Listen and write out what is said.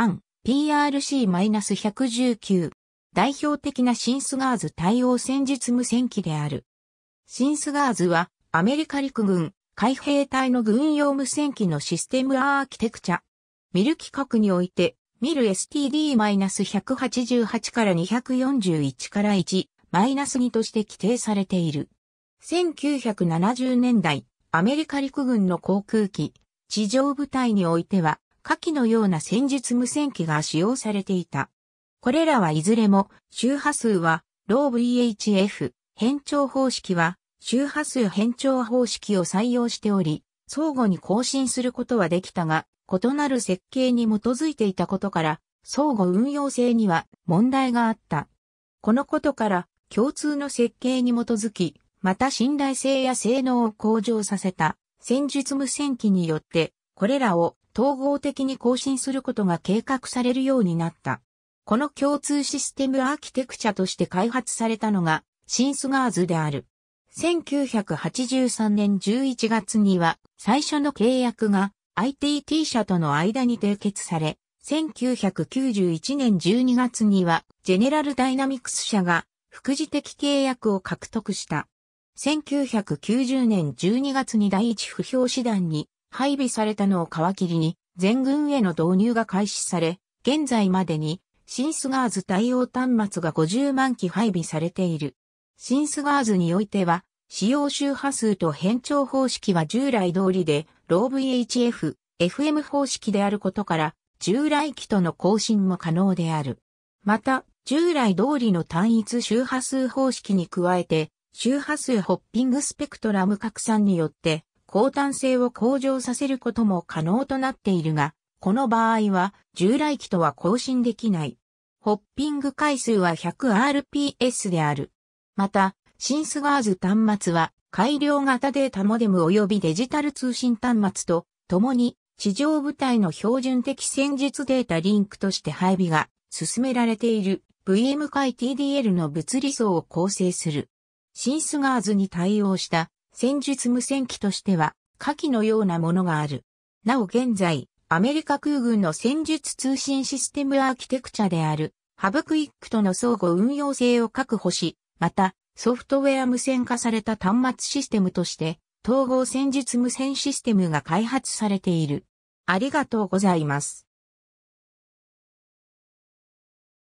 アン、PRC-119。代表的なシンスガーズ対応戦術無線機である。シンスガーズは、アメリカ陸軍、海兵隊の軍用無線機のシステムアーキテクチャ。ミル規格において、ミル STD-188 から241から1、マイナス2として規定されている。1970年代、アメリカ陸軍の航空機、地上部隊においては、下記のような戦術無線機が使用されていた。これらはいずれも周波数はロー VHF 変調方式は周波数変調方式を採用しており、相互に更新することはできたが、異なる設計に基づいていたことから、相互運用性には問題があった。このことから、共通の設計に基づき、また信頼性や性能を向上させた戦術無線機によって、これらを統合的に更新することが計画されるようになった。この共通システムアーキテクチャとして開発されたのが、シンスガーズである。1983年11月には、最初の契約が ITT 社との間に締結され、1991年12月には、ジェネラルダイナミクス社が副次的契約を獲得した。1990年12月に第一不評師団に配備されたのを皮切りに、全軍への導入が開始され、現在までに、シンスガーズ対応端末が50万機配備されている。シンスガーズにおいては、使用周波数と変調方式は従来通りで、ロー VHF、FM 方式であることから、従来機との更新も可能である。また、従来通りの単一周波数方式に加えて、周波数ホッピングスペクトラム拡散によって、抗炭性を向上させることも可能となっているが、この場合は従来機とは更新できない。ホッピング回数は 100rps である。また、シンスガーズ端末は改良型データモデム及びデジタル通信端末と共に地上部隊の標準的戦術データリンクとして配備が進められている VM 回 TDL の物理層を構成する。シンスガーズに対応した戦術無線機としては、下記のようなものがある。なお現在、アメリカ空軍の戦術通信システムアーキテクチャである、ハブクイックとの相互運用性を確保し、また、ソフトウェア無線化された端末システムとして、統合戦術無線システムが開発されている。ありがとうございます。